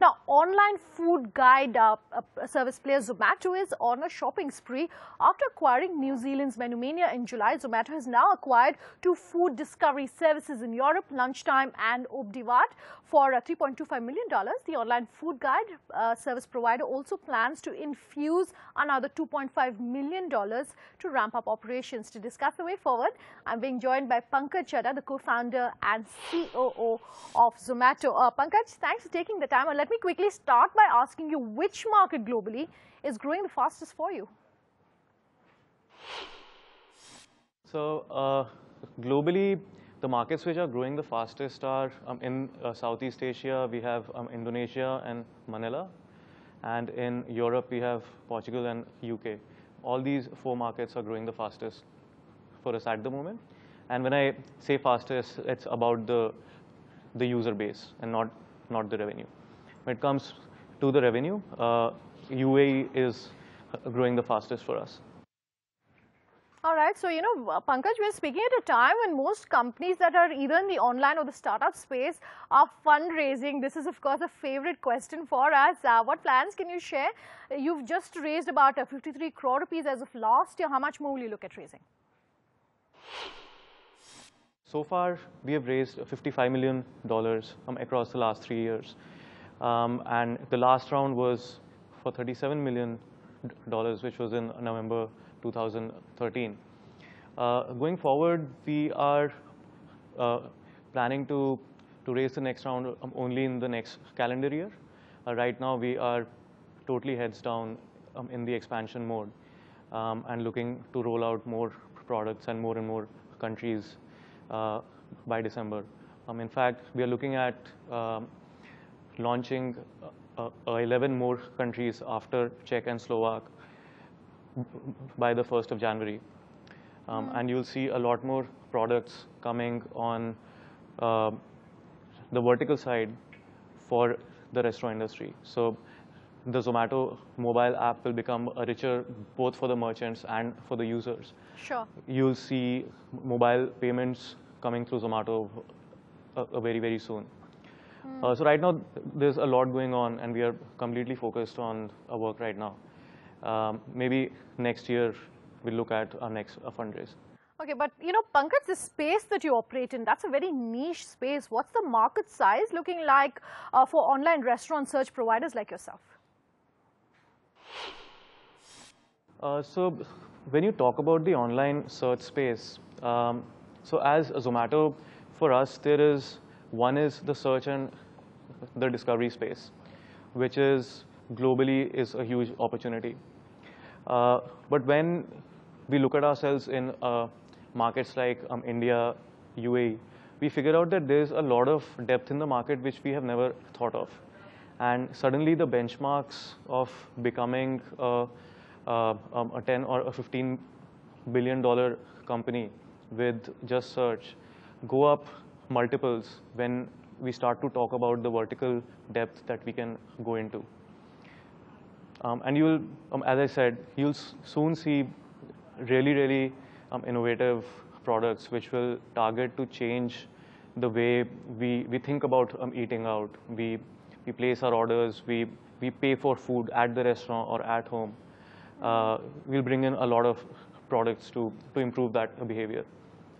Now, online food guide uh, uh, service player Zomato is on a shopping spree. After acquiring New Zealand's Menumania in July, Zomato has now acquired two food discovery services in Europe, Lunchtime and Obdivat, for uh, $3.25 million. The online food guide uh, service provider also plans to infuse another $2.5 million to ramp up operations. To discuss the way forward, I'm being joined by Pankaj Chadda, the co-founder and COO of Zomato. Uh, Pankaj, thanks for taking the time. I'll let me quickly start by asking you which market globally is growing the fastest for you? So uh, globally, the markets which are growing the fastest are um, in uh, Southeast Asia, we have um, Indonesia and Manila. And in Europe, we have Portugal and UK. All these four markets are growing the fastest for us at the moment. And when I say fastest, it's about the, the user base and not, not the revenue. When it comes to the revenue, UAE uh, is growing the fastest for us. All right, so you know, Pankaj, we're speaking at a time when most companies that are either in the online or the startup space are fundraising. This is, of course, a favorite question for us. Uh, what plans can you share? You've just raised about uh, 53 crore rupees as of last year. How much more will you look at raising? So far, we have raised $55 million from across the last three years. Um, and the last round was for $37 million, which was in November 2013. Uh, going forward, we are uh, planning to, to raise the next round um, only in the next calendar year. Uh, right now, we are totally heads down um, in the expansion mode um, and looking to roll out more products and more and more countries uh, by December. Um, in fact, we are looking at um, launching uh, uh, 11 more countries after Czech and Slovak by the 1st of January. Um, hmm. and you'll see a lot more products coming on uh, the vertical side for the restaurant industry. So the Zomato mobile app will become richer both for the merchants and for the users. Sure. You'll see mobile payments coming through Zomato uh, uh very, very soon. Hmm. Uh, so right now, there's a lot going on, and we are completely focused on our work right now. Um, maybe next year, we'll look at our next uh, fundraise. Okay, but you know, Pankaj, the space that you operate in, that's a very niche space. What's the market size looking like uh, for online restaurant search providers like yourself? Uh, so when you talk about the online search space, um, so as Zomato, for us, there is one is the search and the discovery space, which is globally is a huge opportunity. Uh, but when we look at ourselves in uh, markets like um, India, UAE, we figure out that there's a lot of depth in the market which we have never thought of. And suddenly the benchmarks of becoming a, a, uh, um, a 10 or a 15 billion dollar company with just search go up multiples when we start to talk about the vertical depth that we can go into. Um, and you'll, um, as I said, you'll soon see really, really um, innovative products which will target to change the way we, we think about um, eating out. We, we place our orders, we, we pay for food at the restaurant or at home. Uh, we'll bring in a lot of products to, to improve that behavior.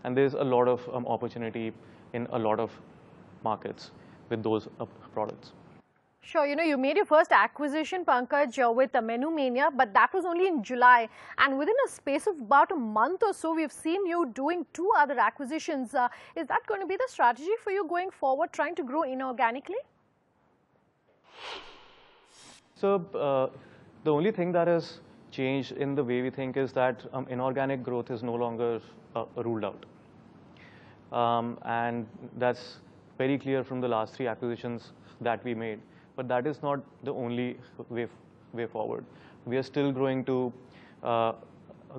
And there's a lot of um, opportunity in a lot of markets with those uh, products. Sure, you know, you made your first acquisition, Pankaj, uh, with Menu Mania, but that was only in July. And within a space of about a month or so, we've seen you doing two other acquisitions. Uh, is that going to be the strategy for you going forward, trying to grow inorganically? So, uh, the only thing that has changed in the way we think is that um, inorganic growth is no longer uh, ruled out. Um, and that's very clear from the last three acquisitions that we made. But that is not the only way, way forward. We are still going to uh,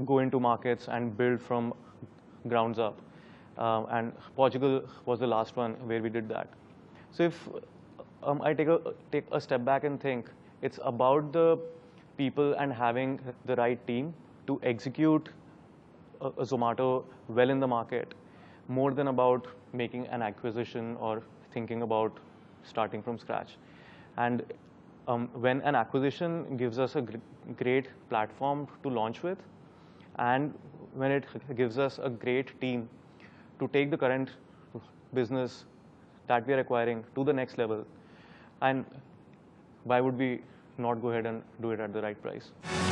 go into markets and build from grounds up. Um, and Portugal was the last one where we did that. So if um, I take a, take a step back and think, it's about the people and having the right team to execute a Zomato well in the market more than about making an acquisition or thinking about starting from scratch. And um, when an acquisition gives us a gr great platform to launch with, and when it gives us a great team to take the current business that we are acquiring to the next level, and why would we not go ahead and do it at the right price?